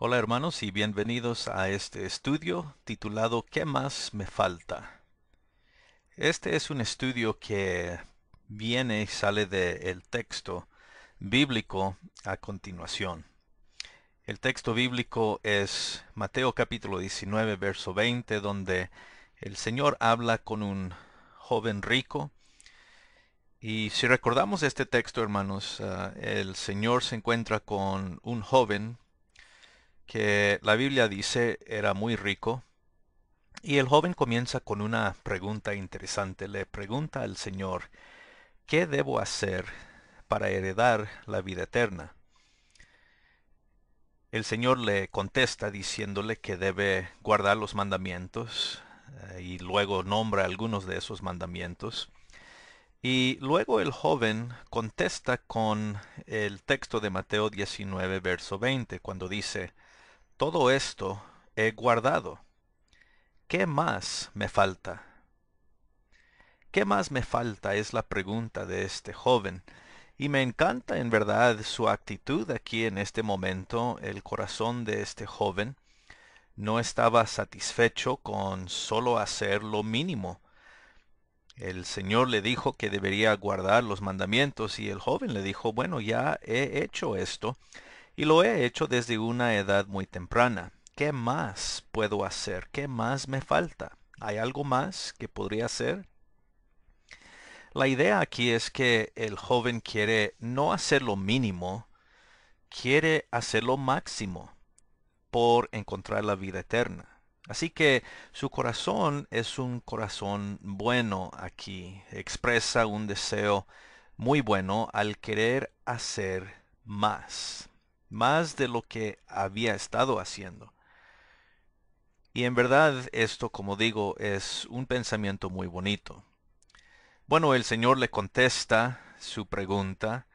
Hola hermanos y bienvenidos a este estudio titulado ¿Qué más me falta? Este es un estudio que viene y sale del texto bíblico a continuación. El texto bíblico es Mateo capítulo 19 verso 20 donde el Señor habla con un joven rico y si recordamos este texto hermanos, eh, el Señor se encuentra con un joven que la Biblia dice era muy rico. Y el joven comienza con una pregunta interesante. Le pregunta al Señor, ¿qué debo hacer para heredar la vida eterna? El Señor le contesta diciéndole que debe guardar los mandamientos eh, y luego nombra algunos de esos mandamientos. Y luego el joven contesta con el texto de Mateo 19, verso 20, cuando dice, todo esto he guardado. ¿Qué más me falta? ¿Qué más me falta? es la pregunta de este joven. Y me encanta en verdad su actitud aquí en este momento. El corazón de este joven no estaba satisfecho con solo hacer lo mínimo. El Señor le dijo que debería guardar los mandamientos y el joven le dijo, bueno, ya he hecho esto y lo he hecho desde una edad muy temprana. ¿Qué más puedo hacer? ¿Qué más me falta? ¿Hay algo más que podría hacer? La idea aquí es que el joven quiere no hacer lo mínimo, quiere hacer lo máximo por encontrar la vida eterna. Así que su corazón es un corazón bueno aquí, expresa un deseo muy bueno al querer hacer más más de lo que había estado haciendo. Y en verdad esto, como digo, es un pensamiento muy bonito. Bueno, el Señor le contesta su pregunta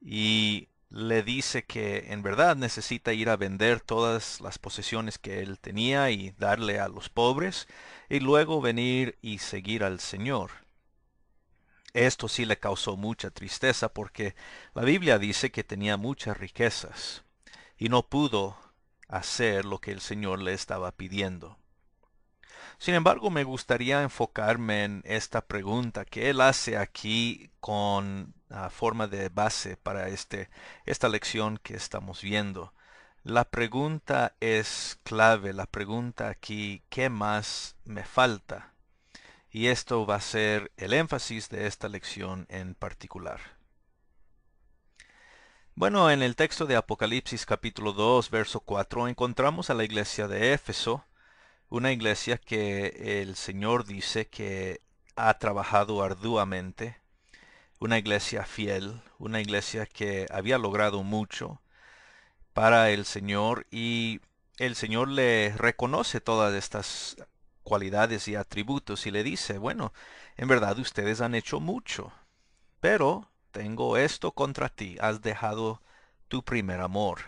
y le dice que en verdad necesita ir a vender todas las posesiones que él tenía y darle a los pobres y luego venir y seguir al Señor. Esto sí le causó mucha tristeza porque la Biblia dice que tenía muchas riquezas y no pudo hacer lo que el Señor le estaba pidiendo. Sin embargo, me gustaría enfocarme en esta pregunta que él hace aquí con ah, forma de base para este, esta lección que estamos viendo. La pregunta es clave, la pregunta aquí, ¿qué más me falta? y esto va a ser el énfasis de esta lección en particular. Bueno, en el texto de Apocalipsis capítulo 2, verso 4, encontramos a la iglesia de Éfeso, una iglesia que el Señor dice que ha trabajado arduamente, una iglesia fiel, una iglesia que había logrado mucho para el Señor y el Señor le reconoce todas estas cualidades y atributos y le dice, bueno, en verdad ustedes han hecho mucho, pero tengo esto contra ti, has dejado tu primer amor.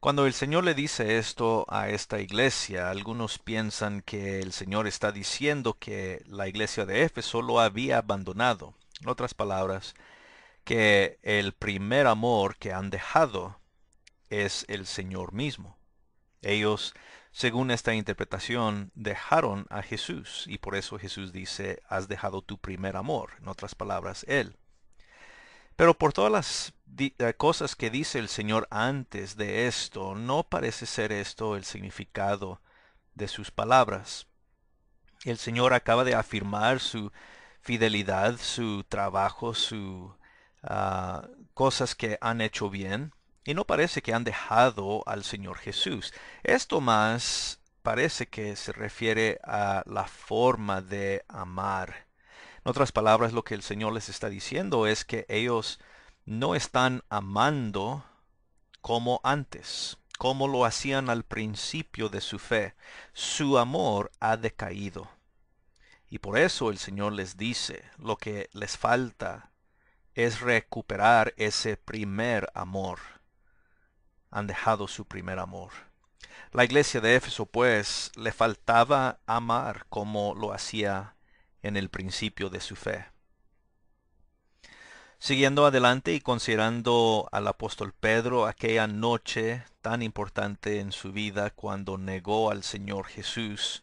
Cuando el Señor le dice esto a esta iglesia, algunos piensan que el Señor está diciendo que la iglesia de Éfeso lo había abandonado. En otras palabras, que el primer amor que han dejado es el Señor mismo. Ellos según esta interpretación, dejaron a Jesús y por eso Jesús dice, has dejado tu primer amor, en otras palabras, Él. Pero por todas las eh, cosas que dice el Señor antes de esto, no parece ser esto el significado de sus palabras. El Señor acaba de afirmar su fidelidad, su trabajo, su ah, cosas que han hecho bien. Y no parece que han dejado al Señor Jesús. Esto más parece que se refiere a la forma de amar. En otras palabras, lo que el Señor les está diciendo es que ellos no están amando como antes, como lo hacían al principio de su fe. Su amor ha decaído. Y por eso el Señor les dice, lo que les falta es recuperar ese primer amor han dejado su primer amor. La iglesia de Éfeso, pues, le faltaba amar como lo hacía en el principio de su fe. Siguiendo adelante y considerando al apóstol Pedro aquella noche tan importante en su vida cuando negó al Señor Jesús,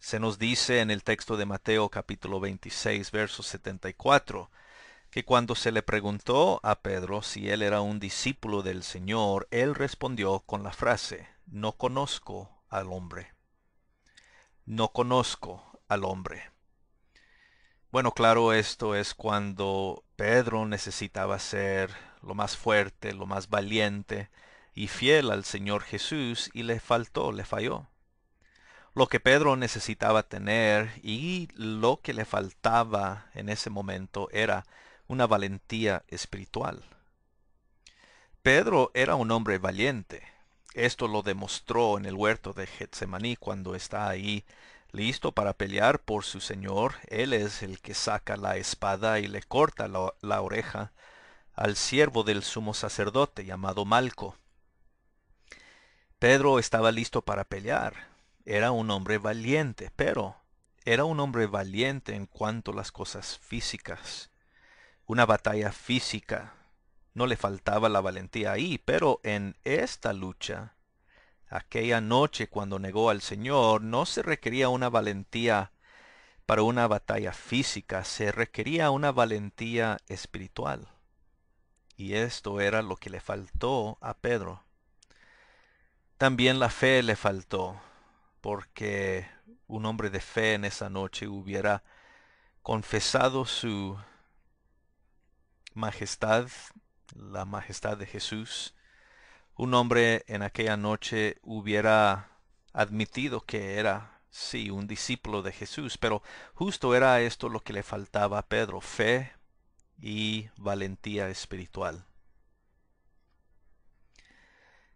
se nos dice en el texto de Mateo capítulo 26, verso 74, y cuando se le preguntó a Pedro si él era un discípulo del Señor, él respondió con la frase, no conozco al hombre. No conozco al hombre. Bueno, claro, esto es cuando Pedro necesitaba ser lo más fuerte, lo más valiente y fiel al Señor Jesús y le faltó, le falló. Lo que Pedro necesitaba tener y lo que le faltaba en ese momento era una valentía espiritual. Pedro era un hombre valiente. Esto lo demostró en el huerto de Getsemaní cuando está ahí listo para pelear por su Señor. Él es el que saca la espada y le corta la, la oreja al siervo del sumo sacerdote llamado Malco. Pedro estaba listo para pelear. Era un hombre valiente, pero era un hombre valiente en cuanto a las cosas físicas una batalla física. No le faltaba la valentía ahí, pero en esta lucha, aquella noche cuando negó al Señor, no se requería una valentía para una batalla física, se requería una valentía espiritual. Y esto era lo que le faltó a Pedro. También la fe le faltó, porque un hombre de fe en esa noche hubiera confesado su majestad, la majestad de Jesús, un hombre en aquella noche hubiera admitido que era, sí, un discípulo de Jesús, pero justo era esto lo que le faltaba a Pedro, fe y valentía espiritual.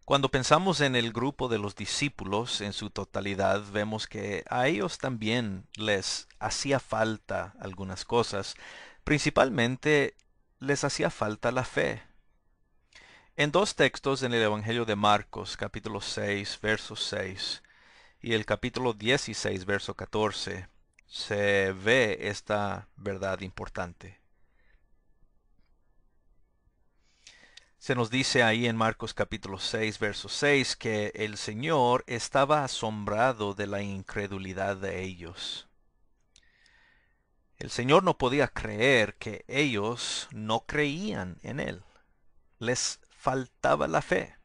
Cuando pensamos en el grupo de los discípulos en su totalidad, vemos que a ellos también les hacía falta algunas cosas, principalmente les hacía falta la fe. En dos textos en el Evangelio de Marcos, capítulo 6, verso 6, y el capítulo 16, verso 14, se ve esta verdad importante. Se nos dice ahí en Marcos capítulo 6, verso 6, que el Señor estaba asombrado de la incredulidad de ellos. El Señor no podía creer que ellos no creían en Él. Les faltaba la fe.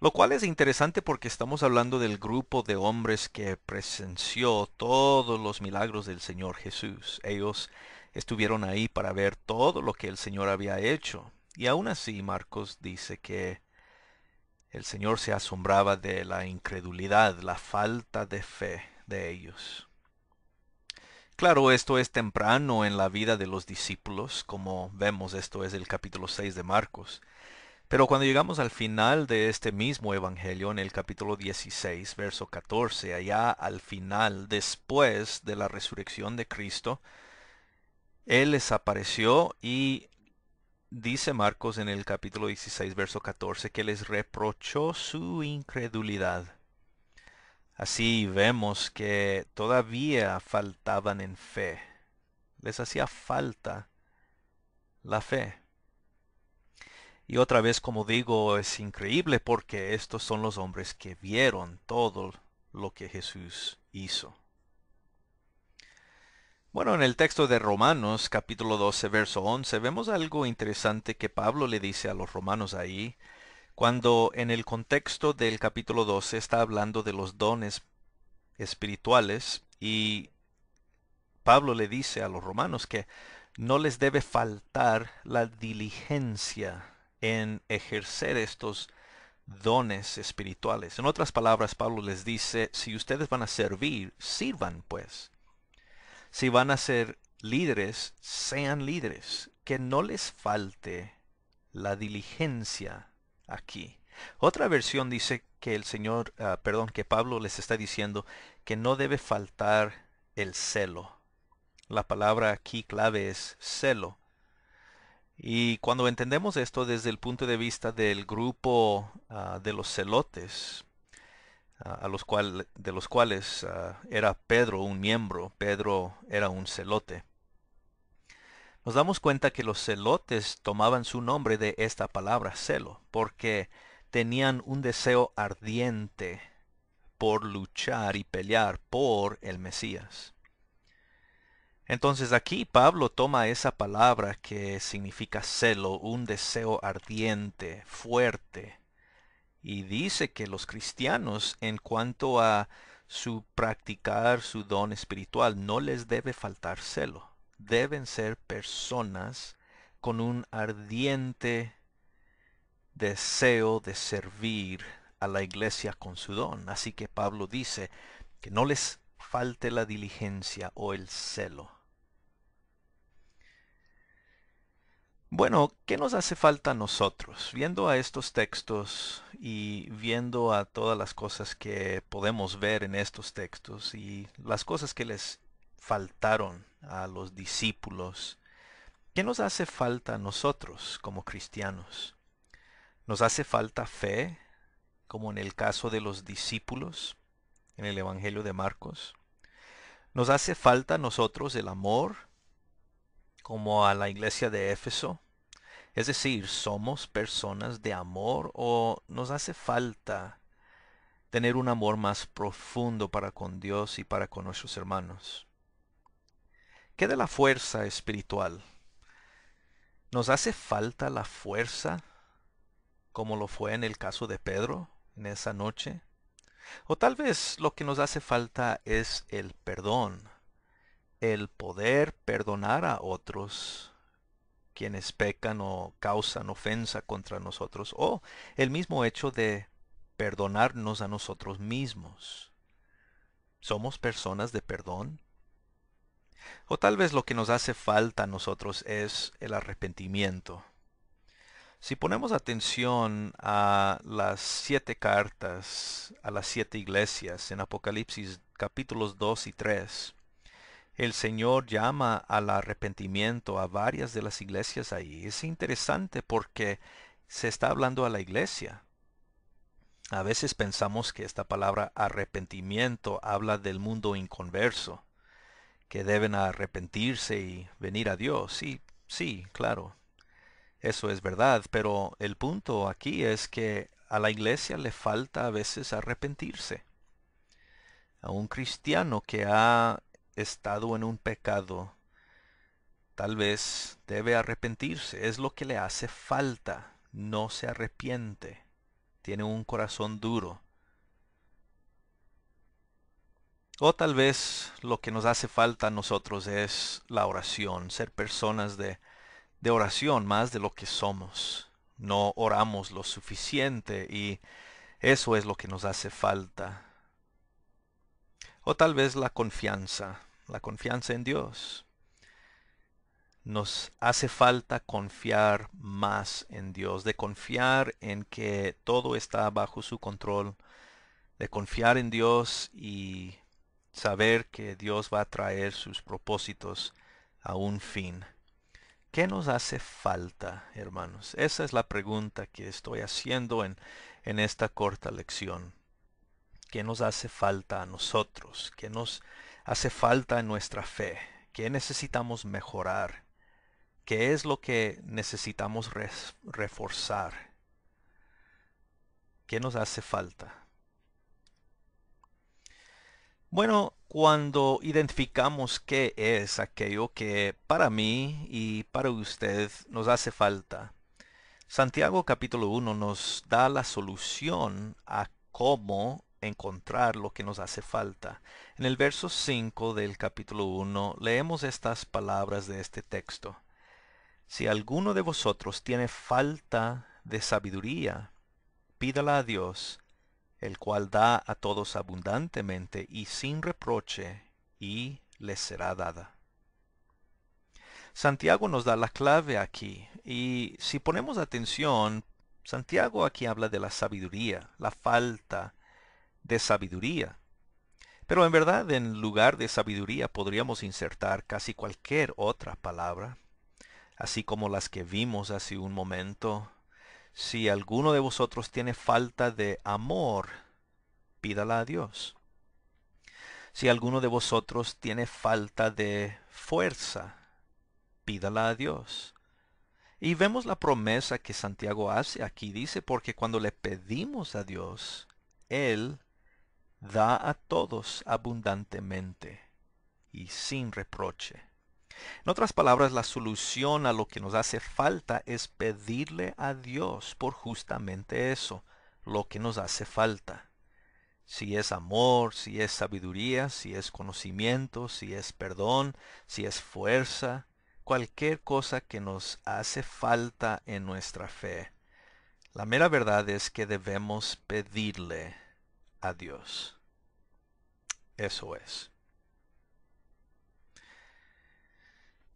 Lo cual es interesante porque estamos hablando del grupo de hombres que presenció todos los milagros del Señor Jesús. Ellos estuvieron ahí para ver todo lo que el Señor había hecho. Y aún así Marcos dice que el Señor se asombraba de la incredulidad, la falta de fe de ellos. Claro, esto es temprano en la vida de los discípulos, como vemos esto es el capítulo 6 de Marcos. Pero cuando llegamos al final de este mismo Evangelio, en el capítulo 16, verso 14, allá al final, después de la resurrección de Cristo, Él les apareció y dice Marcos en el capítulo 16, verso 14, que les reprochó su incredulidad. Así vemos que todavía faltaban en fe. Les hacía falta la fe. Y otra vez, como digo, es increíble porque estos son los hombres que vieron todo lo que Jesús hizo. Bueno, en el texto de Romanos capítulo 12, verso 11, vemos algo interesante que Pablo le dice a los romanos ahí. Cuando en el contexto del capítulo 12 está hablando de los dones espirituales y Pablo le dice a los romanos que no les debe faltar la diligencia en ejercer estos dones espirituales. En otras palabras, Pablo les dice, si ustedes van a servir, sirvan pues. Si van a ser líderes, sean líderes. Que no les falte la diligencia aquí. Otra versión dice que el Señor, ah, perdón, que Pablo les está diciendo que no debe faltar el celo. La palabra aquí clave es celo. Y cuando entendemos esto desde el punto de vista del grupo ah, de los celotes, ah, a los de los cuales era Pedro un miembro, Pedro era un celote. Nos damos cuenta que los celotes tomaban su nombre de esta palabra, celo, porque tenían un deseo ardiente por luchar y pelear por el Mesías. Entonces aquí Pablo toma esa palabra que significa celo, un deseo ardiente, fuerte, y dice que los cristianos en cuanto a su practicar su don espiritual no les debe faltar celo deben ser personas con un ardiente deseo de servir a la iglesia con su don. Así que Pablo dice que no les falte la diligencia o el celo. Bueno, ¿qué nos hace falta a nosotros? Viendo a estos textos y viendo a todas las cosas que podemos ver en estos textos y las cosas que les faltaron a los discípulos, ¿qué nos hace falta a nosotros como cristianos? ¿Nos hace falta fe, como en el caso de los discípulos en el Evangelio de Marcos? ¿Nos hace falta a nosotros el amor, como a la iglesia de Éfeso? Es decir, ¿somos personas de amor o nos hace falta tener un amor más profundo para con Dios y para con nuestros hermanos? ¿Qué de la fuerza espiritual? ¿Nos hace falta la fuerza como lo fue en el caso de Pedro en esa noche? O tal vez lo que nos hace falta es el perdón, el poder perdonar a otros quienes pecan o causan ofensa contra nosotros, o el mismo hecho de perdonarnos a nosotros mismos. ¿Somos personas de perdón? O tal vez lo que nos hace falta a nosotros es el arrepentimiento. Si ponemos atención a las siete cartas, a las siete iglesias en Apocalipsis capítulos 2 y 3, el Señor llama al arrepentimiento a varias de las iglesias ahí. Es interesante porque se está hablando a la iglesia. A veces pensamos que esta palabra arrepentimiento habla del mundo inconverso, que deben arrepentirse y venir a Dios. Sí, sí, claro. Eso es verdad, pero el punto aquí es que a la iglesia le falta a veces arrepentirse. A un cristiano que ha estado en un pecado, tal vez debe arrepentirse. Es lo que le hace falta. No se arrepiente. Tiene un corazón duro. O tal vez lo que nos hace falta a nosotros es la oración, ser personas de, de oración más de lo que somos. No oramos lo suficiente y eso es lo que nos hace falta. O tal vez la confianza, la confianza en Dios. Nos hace falta confiar más en Dios, de confiar en que todo está bajo su control, de confiar en Dios y saber que Dios va a traer sus propósitos a un fin. ¿Qué nos hace falta, hermanos? Esa es la pregunta que estoy haciendo en, esta corta lección. ¿Qué nos hace falta a nosotros? ¿Qué nos hace falta en nuestra fe? ¿Qué necesitamos mejorar? ¿Qué es lo que necesitamos reforzar? ¿Qué nos hace falta? Bueno, cuando identificamos qué es aquello que para mí y para usted nos hace falta, Santiago capítulo 1 nos da la solución a cómo encontrar lo que nos hace falta. En el verso 5 del capítulo 1 leemos estas palabras de este texto. Si alguno de vosotros tiene falta de sabiduría, pídala a Dios, el cual da a todos abundantemente y sin reproche, y les será dada. Santiago nos da la clave aquí, y si ponemos atención, Santiago aquí habla de la sabiduría, la falta de sabiduría. Pero en verdad en lugar de sabiduría podríamos insertar casi cualquier otra palabra, así como las que vimos hace un momento, si alguno de vosotros tiene falta de amor, pídala a Dios. Si alguno de vosotros tiene falta de fuerza, pídala a Dios. Y vemos la promesa que Santiago hace aquí. Dice, porque cuando le pedimos a Dios, Él da a todos abundantemente y sin reproche. En otras palabras, la solución a lo que nos hace falta es pedirle a Dios por justamente eso, lo que nos hace falta. Si es amor, si es sabiduría, si es conocimiento, si es perdón, si es fuerza, cualquier cosa que nos hace falta en nuestra fe. La mera verdad es que debemos pedirle a Dios. Eso es.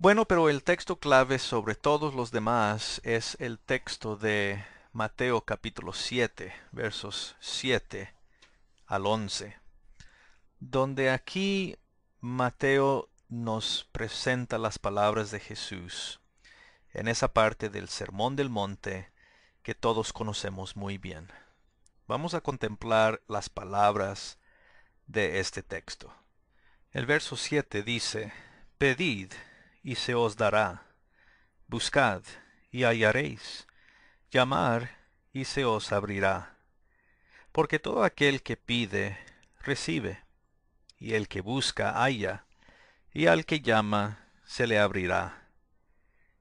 Bueno, pero el texto clave sobre todos los demás es el texto de Mateo capítulo 7, versos 7 al 11, donde aquí Mateo nos presenta las palabras de Jesús en esa parte del Sermón del Monte que todos conocemos muy bien. Vamos a contemplar las palabras de este texto. El verso 7 dice, Pedid y se os dará. Buscad, y hallaréis. Llamar, y se os abrirá. Porque todo aquel que pide, recibe, y el que busca, halla, y al que llama, se le abrirá.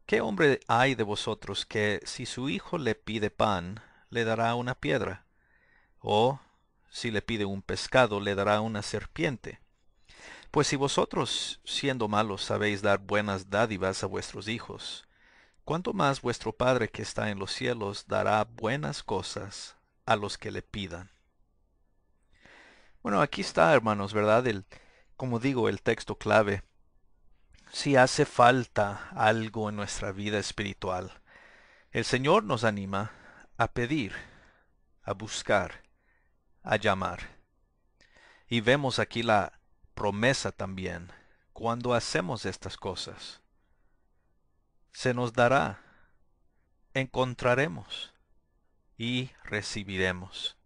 ¿Qué hombre hay de vosotros que, si su hijo le pide pan, le dará una piedra? ¿O, si le pide un pescado, le dará una serpiente? Pues si vosotros, siendo malos, sabéis dar buenas dádivas a vuestros hijos, cuánto más vuestro Padre que está en los cielos dará buenas cosas a los que le pidan. Bueno, aquí está, hermanos, ¿verdad? El, como digo, el texto clave. Si hace falta algo en nuestra vida espiritual, el Señor nos anima a pedir, a buscar, a llamar. Y vemos aquí la promesa también cuando hacemos estas cosas. Se nos dará, encontraremos y recibiremos.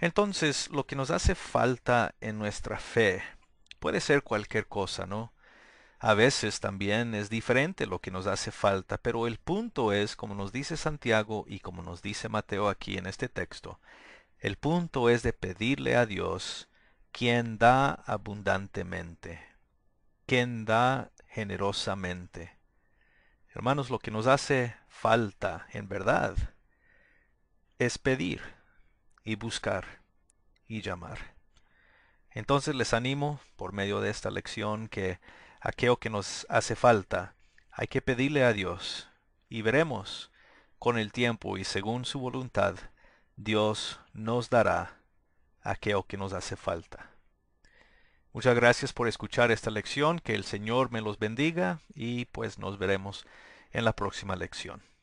Entonces, lo que nos hace falta en nuestra fe puede ser cualquier cosa, ¿no? A veces también es diferente lo que nos hace falta, pero el punto es, como nos dice Santiago y como nos dice Mateo aquí en este texto, el punto es de pedirle a Dios quien da abundantemente, quien da generosamente. Hermanos, lo que nos hace falta en verdad es pedir y buscar y llamar. Entonces les animo por medio de esta lección que aquello que nos hace falta hay que pedirle a Dios y veremos con el tiempo y según su voluntad Dios nos dará aquello que nos hace falta. Muchas gracias por escuchar esta lección, que el Señor me los bendiga y pues nos veremos en la próxima lección.